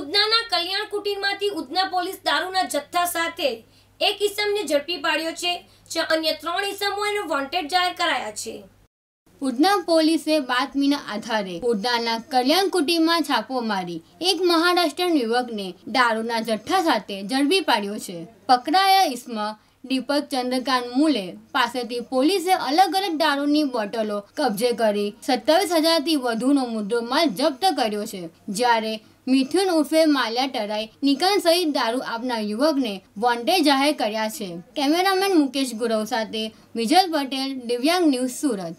ઉધનાના કલ્યાણ કુટીરમાંથી Udhna police દારૂના જથ્થા સાથે એક ઇસમને ઝડપી પાડ્યો છે જ્યાં અન્ય ત્રણ ઇસમોને વોન્ટેડ જાહેર કરાયા છે ઉધના પોલીસે બાતમીના આધારે ઉધનાના કલ્યાણ કુટીમાં છાપો મારી એક મહારાષ્ટ્રીયન યુવકને દારૂના જથ્થા સાથે ઝડપી પાડ્યો છે પકડાયા ઇસમાં દીપક ચંદ્રકાંત મૂલે પાસેથી પોલીસે અલગ અલગ દારૂની બોટલો કબજે કરી સત્તાવીસ હજારથી વધુનો મુદ્દો માલ જપ્ત કર્યો છે જ્યારે મિથુન ઉર્ફે માલ્યા ટરાઈ નિકન સહિત દારૂ આપનાર યુવકને વોન્ટેડ જાહેર કર્યા છે કેમેરામેન મુકેશ ગુરવ સાથે વિજય પટેલ દિવ્યાંગ ન્યૂઝ સુરત